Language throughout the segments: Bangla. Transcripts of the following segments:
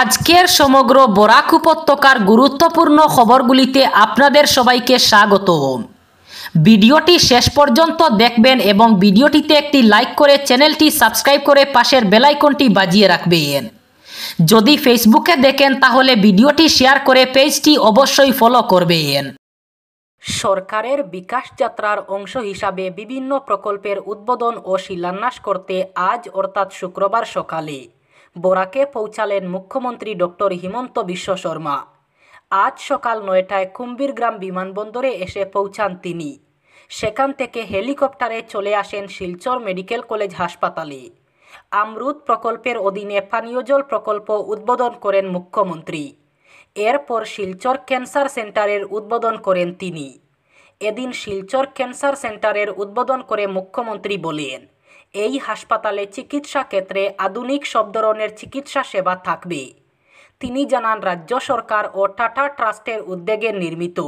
আজকের সমগ্র বরাক উপত্যকার গুরুত্বপূর্ণ খবরগুলিতে আপনাদের সবাইকে স্বাগত ভিডিওটি শেষ পর্যন্ত দেখবেন এবং ভিডিওটিতে একটি লাইক করে চ্যানেলটি সাবস্ক্রাইব করে পাশের বেলাইকনটি বাজিয়ে রাখবেন যদি ফেসবুকে দেখেন তাহলে ভিডিওটি শেয়ার করে পেজটি অবশ্যই ফলো করবেন সরকারের বিকাশ যাত্রার অংশ হিসাবে বিভিন্ন প্রকল্পের উদ্বোধন ও শিলান্যাস করতে আজ অর্থাৎ শুক্রবার সকালে বরাকে পৌঁছালেন মুখ্যমন্ত্রী ডক্টর হিমন্ত বিশ্ব শর্মা আজ সকাল নয়টায় কুম্বীরগ্রাম বিমানবন্দরে এসে পৌঁছান তিনি সেখান থেকে হেলিকপ্টারে চলে আসেন শিলচর মেডিকেল কলেজ হাসপাতালে আমরুদ প্রকল্পের অধীনে পানীয় জল প্রকল্প উদ্বোধন করেন মুখ্যমন্ত্রী এরপর শিলচর ক্যান্সার সেন্টারের উদ্বোধন করেন তিনি এদিন শিলচর ক্যান্সার সেন্টারের উদ্বোধন করে মুখ্যমন্ত্রী বলেন এই হাসপাতালে চিকিৎসা ক্ষেত্রে আধুনিক সব ধরনের চিকিৎসা সেবা থাকবে তিনি জানান রাজ্য সরকার ও টাটা ট্রাস্টের উদ্যোগে নির্মিত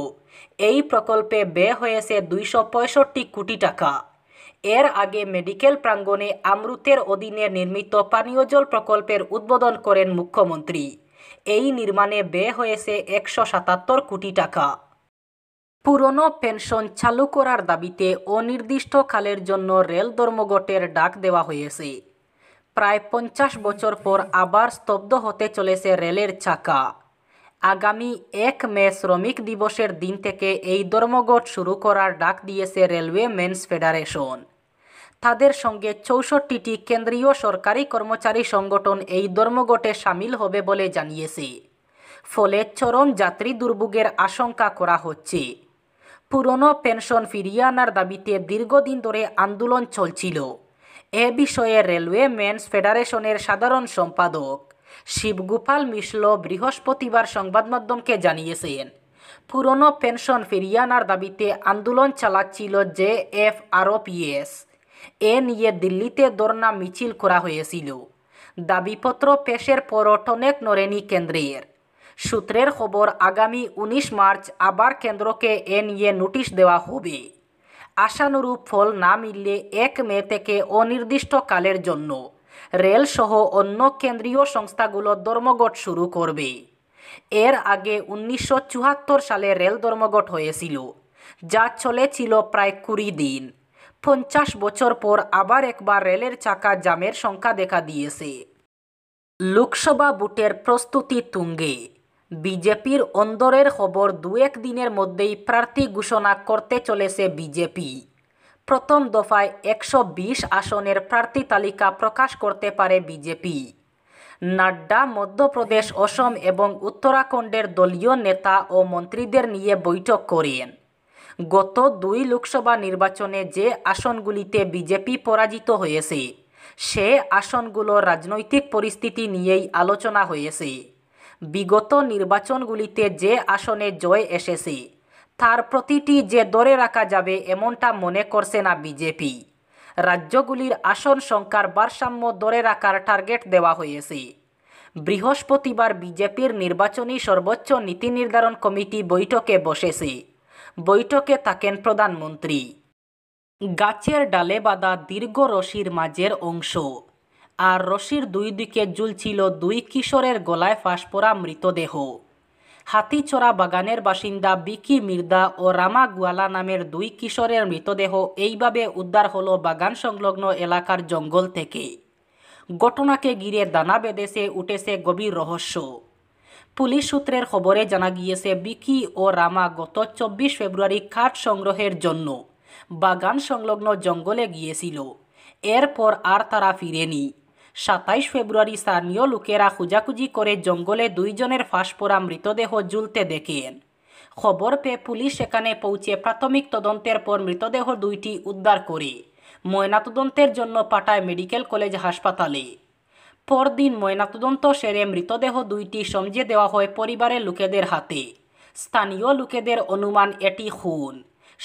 এই প্রকল্পে ব্যয় হয়েছে দুইশো কোটি টাকা এর আগে মেডিকেল প্রাঙ্গণে আমরুতের অধীনে নির্মিত পানীয় জল প্রকল্পের উদ্বোধন করেন মুখ্যমন্ত্রী এই নির্মাণে ব্যয় হয়েছে একশো কোটি টাকা পুরনো পেনশন চালু করার দাবিতে অনির্দিষ্টকালের জন্য রেল ধর্মঘটের ডাক দেওয়া হয়েছে প্রায় পঞ্চাশ বছর পর আবার স্তব্ধ হতে চলেছে রেলের চাকা আগামী এক মে শ্রমিক দিবসের দিন থেকে এই ধর্মঘট শুরু করার ডাক দিয়েছে রেলওয়ে মেন্স ফেডারেশন তাদের সঙ্গে চৌষট্টিটি কেন্দ্রীয় সরকারি কর্মচারী সংগঠন এই ধর্মঘটে সামিল হবে বলে জানিয়েছে ফলে চরম যাত্রী দুর্ভোগের আশঙ্কা করা হচ্ছে পুরনো পেনশন ফিরিয়ে আনার দাবিতে দীর্ঘদিন ধরে আন্দোলন চলছিল এ বিষয়ে রেলওয়ে মেন্স ফেডারেশনের সাধারণ সম্পাদক শিবগোপাল মিশ্র বৃহস্পতিবার সংবাদ মাধ্যমকে জানিয়েছেন পুরনো পেনশন ফিরিয়ে আনার দাবিতে আন্দোলন চালাচ্ছিল জে এফ আরওপিএস এ নিয়ে দিল্লিতে দর্না মিছিল করা হয়েছিল দাবিপত্র পেশের পর অনেক নরেনি কেন্দ্রের সূত্রের খবর আগামী উনিশ মার্চ আবার কেন্দ্রকে এ নিয়ে নোটিশ দেওয়া হবে আশানুরূপ ফল না মিললে এক মে থেকে অনির্দিষ্টকালের জন্য রেলসহ অন্য কেন্দ্রীয় সংস্থাগুলো ধর্মঘট শুরু করবে এর আগে উনিশশো সালে রেল ধর্মঘট হয়েছিল যা চলেছিল প্রায় কুড়ি দিন পঞ্চাশ বছর পর আবার একবার রেলের চাকা জামের সংখ্যা দেখা দিয়েছে লোকসভা বুটের প্রস্তুতি তুঙ্গে বিজেপির অন্দরের খবর দু দিনের মধ্যেই প্রার্থী ঘোষণা করতে চলেছে বিজেপি প্রথম দফায় একশো আসনের প্রার্থী তালিকা প্রকাশ করতে পারে বিজেপি নাড্ডা মধ্যপ্রদেশ অসম এবং উত্তরাখণ্ডের দলীয় নেতা ও মন্ত্রীদের নিয়ে বৈঠক করেন গত দুই লোকসভা নির্বাচনে যে আসনগুলিতে বিজেপি পরাজিত হয়েছে সে আসনগুলো রাজনৈতিক পরিস্থিতি নিয়েই আলোচনা হয়েছে বিগত নির্বাচনগুলিতে যে আসনে জয় এসেছে তার প্রতিটি যে দরে রাখা যাবে এমনটা মনে করছে না বিজেপি রাজ্যগুলির আসন সংখ্যার ভারসাম্য দরে রাখার টার্গেট দেওয়া হয়েছে বৃহস্পতিবার বিজেপির নির্বাচনী সর্বোচ্চ নীতি নির্ধারণ কমিটি বৈঠকে বসেছে বৈঠকে থাকেন প্রধানমন্ত্রী গাছের ডালে বাঁধা দীর্ঘ রশির মাঝের অংশ আর রশির দুই দিকে ঝুলছিল দুই কিশোরের গলায় ফাঁস পড়া মৃতদেহ হাতিচড়া বাগানের বাসিন্দা বিকি মির্দা ও রামা গুয়ালা নামের দুই কিশোরের মৃতদেহ এইভাবে উদ্ধার হলো বাগান সংলগ্ন এলাকার জঙ্গল থেকে ঘটনাকে ঘিরে দানা বেঁধেছে উঠেছে গভীর রহস্য পুলিশ সূত্রের খবরে জানা গিয়েছে বিকি ও রামা গত চব্বিশ ফেব্রুয়ারি কাঠ সংগ্রহের জন্য বাগান সংলগ্ন জঙ্গলে গিয়েছিল এরপর আর তারা ফিরেনি সাতাইশ ফেব্রুয়ারি স্থানীয় লোকেরা খুঁজাখুঁজি করে জঙ্গলে দুইজনের ফাঁস পরা মৃতদেহ ঝুলতে দেখেন খবর পেয়ে পুলিশ সেখানে পৌঁছে প্রাথমিক তদন্তের পর মৃতদেহ দুইটি উদ্ধার করে ময়নাতদন্তের জন্য পাঠায় মেডিকেল কলেজ হাসপাতালে পরদিন ময়নাতদন্ত সেরে মৃতদেহ দুইটি সমঝে দেওয়া হয় পরিবারের লোকেদের হাতে স্থানীয় লোকেদের অনুমান এটি খুন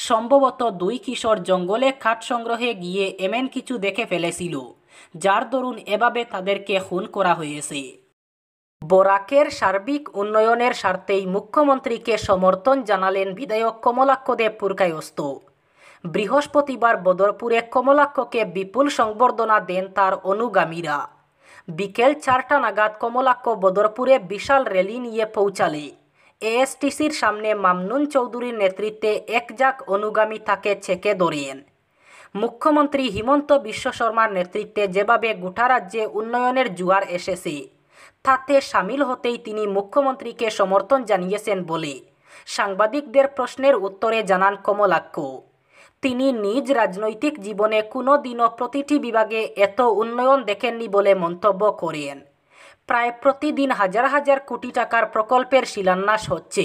সম্ভবত দুই কিশোর জঙ্গলে কাঠ সংগ্রহে গিয়ে এমন কিছু দেখে ফেলেছিল যার দরুন এভাবে তাদেরকে খুন করা হয়েছে বরাকের সার্বিক উন্নয়নের স্বার্থেই মুখ্যমন্ত্রীকে সমর্থন জানালেন বিধায়ক কমলাক্ষ দেব পুরকায়স্ত বৃহস্পতিবার বদরপুরে কমলাক্ষকে বিপুল সংবর্ধনা দেন তার অনুগামীরা বিকেল চারটা নাগাদ কমলাক্ষ বদরপুরে বিশাল র্যালি নিয়ে পৌঁছালে এএসটিসির সামনে মামনুন চৌধুরীর নেতৃত্বে একজাক অনুগামী তাকে ছেকে ধরেন মুখ্যমন্ত্রী হিমন্ত বিশ্ব শর্মার নেতৃত্বে যেভাবে গোটা রাজ্যে উন্নয়নের জোয়ার এসেছে তাতে সামিল হতেই তিনি মুখ্যমন্ত্রীকে সমর্থন জানিয়েছেন বলে সাংবাদিকদের প্রশ্নের উত্তরে জানান কমলাক্ষ তিনি নিজ রাজনৈতিক জীবনে কোনো দিনও প্রতিটি বিভাগে এত উন্নয়ন দেখেননি বলে মন্তব্য করেন প্রায় প্রতিদিন হাজার হাজার কোটি টাকার প্রকল্পের শিলান্যাস হচ্ছে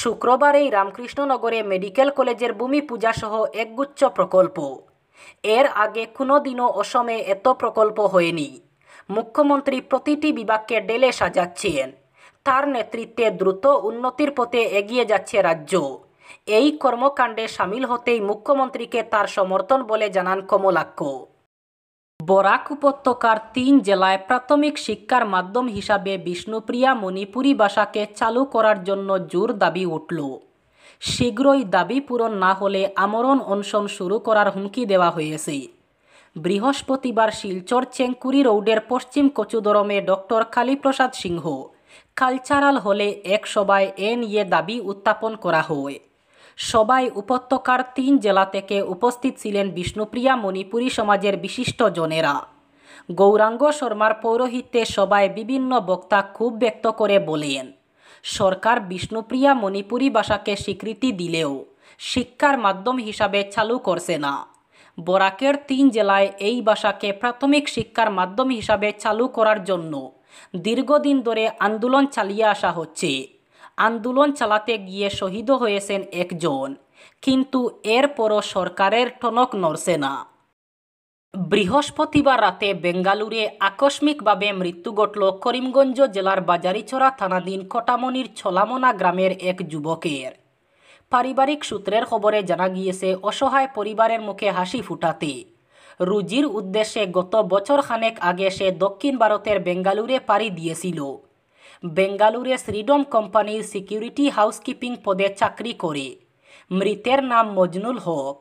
শুক্রবারেই রামকৃষ্ণনগরে মেডিকেল কলেজের ভূমি পূজাসহ একগুচ্ছ প্রকল্প এর আগে কোনোদিনও অসমে এত প্রকল্প হয়নি মুখ্যমন্ত্রী প্রতিটি বিভাগকে ডেলে সাজাচ্ছেন তার নেতৃত্বে দ্রুত উন্নতির পথে এগিয়ে যাচ্ছে রাজ্য এই কর্মকাণ্ডে সামিল হতেই মুখ্যমন্ত্রীকে তার সমর্থন বলে জানান কমলাক্ষ বরাক উপত্যকার তিন জেলায় প্রাথমিক শিক্ষার মাধ্যম হিসাবে বিষ্ণুপ্রিয়া মণিপুরি ভাষাকে চালু করার জন্য জোর দাবি উঠল শীঘ্রই দাবি পূরণ না হলে আমরণ অনশন শুরু করার হুমকি দেওয়া হয়েছে বৃহস্পতিবার শিলচর চেঙ্কুরি রোডের পশ্চিম কচুদরমে ডক্টর কালীপ্রসাদ সিংহ কালচারাল হলে এক সভায় এ নিয়ে দাবি উত্থাপন করা হয় সবাই উপত্যকার তিন জেলা থেকে উপস্থিত ছিলেন বিষ্ণুপ্রিয়া মণিপুরী সমাজের বিশিষ্ট জনেরা গৌরাঙ্গ শর্মার পৌরোহিত্যে সবাই বিভিন্ন বক্তা খুব ব্যক্ত করে বলেন সরকার বিষ্ণুপ্রিয়া মণিপুরী ভাষাকে স্বীকৃতি দিলেও শিক্ষার মাধ্যম হিসাবে চালু করছে না বরাকের তিন জেলায় এই ভাষাকে প্রাথমিক শিক্ষার মাধ্যম হিসাবে চালু করার জন্য দীর্ঘদিন ধরে আন্দোলন চালিয়ে আসা হচ্ছে আন্দোলন চালাতে গিয়ে শহীদ হয়েছেন একজন কিন্তু এরপরও সরকারের টনক নড়ছে না বৃহস্পতিবার রাতে বেঙ্গালুরে আকস্মিকভাবে মৃত্যু ঘটল করিমগঞ্জ জেলার বাজারিছড়া থানাধীন কটামনির ছলামনা গ্রামের এক যুবকের পারিবারিক সূত্রের খবরে জানা গিয়েছে অসহায় পরিবারের মুখে হাসি ফুটাতে রুজির উদ্দেশ্যে গত বছর খানেক আগে সে দক্ষিণ ভারতের বেঙ্গালুরে পাড়ি দিয়েছিল বেঙ্গালুরে শ্রীডম কোম্পানির সিকিউরিটি হাউসকিপিং পদে চাকরি করে মৃতের নাম মজনুল হক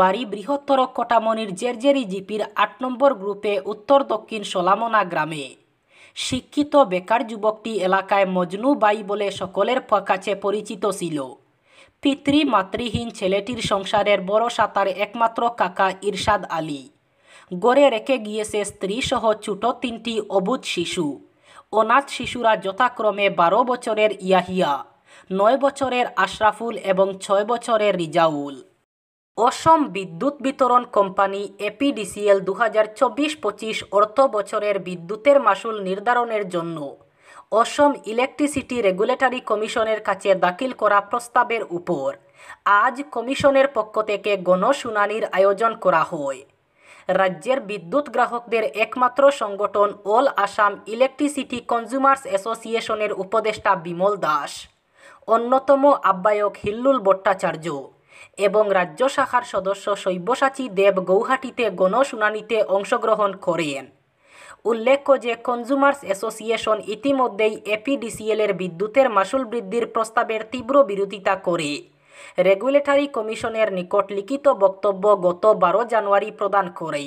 বাড়ি বৃহত্তর কটামনির জেরজেরি জিপির আট নম্বর গ্রুপে উত্তর দক্ষিণ সোলামনা গ্রামে শিক্ষিত বেকার যুবকটি এলাকায় মজনু বাই বলে সকলের কাছে পরিচিত ছিল পিতৃ মাতৃহীন ছেলেটির সংসারের বড় সাঁতার একমাত্র কাকা ইরশাদ আলী গড়ে রেখে গিয়েছে স্ত্রী সহ ছোট তিনটি অবুধ শিশু অনাথ শিশুরা যথাক্রমে বারো বছরের ইয়াহিয়া নয় বছরের আশরাফুল এবং ছয় বছরের রিজাউল অসম বিদ্যুৎ বিতরণ কোম্পানি এপিডিসিএল দু হাজার চব্বিশ পঁচিশ অর্থ বছরের বিদ্যুতের মাসুল নির্ধারণের জন্য অসম ইলেকট্রিসিটি রেগুলেটরি কমিশনের কাছে দাখিল করা প্রস্তাবের উপর আজ কমিশনের পক্ষ থেকে গণশুনানির আয়োজন করা হয় রাজ্যের বিদ্যুৎ গ্রাহকদের একমাত্র সংগঠন অল আসাম ইলেকট্রিসিটি কনজিউমার্স অ্যাসোসিয়েশনের উপদেষ্টা বিমল দাস অন্যতম আব্বায়ক হিল্লুল ভট্টাচার্য এবং রাজ্য শাখার সদস্য সব্যসাচী দেব গৌহাটিতে গণশুনানিতে অংশগ্রহণ করেন উল্লেখ্য যে কনজুমার্স অ্যাসোসিয়েশন ইতিমধ্যেই এপিডিসিএলের বিদ্যুতের মাসুল বৃদ্ধির প্রস্তাবের তীব্র বিরোধিতা করে রেগুলেটরি কমিশনের নিকট লিখিত বক্তব্য গত বারো জানুয়ারি প্রদান করে